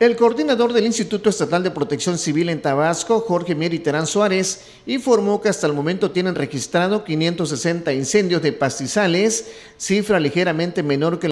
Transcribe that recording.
El coordinador del Instituto Estatal de Protección Civil en Tabasco, Jorge Mieri Terán Suárez, informó que hasta el momento tienen registrado 560 incendios de pastizales, cifra ligeramente menor que la